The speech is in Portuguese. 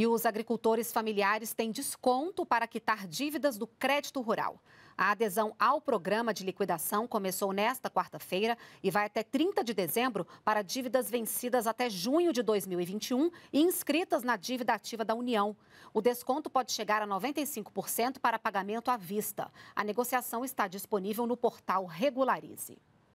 E os agricultores familiares têm desconto para quitar dívidas do crédito rural. A adesão ao programa de liquidação começou nesta quarta-feira e vai até 30 de dezembro para dívidas vencidas até junho de 2021 e inscritas na dívida ativa da União. O desconto pode chegar a 95% para pagamento à vista. A negociação está disponível no portal Regularize.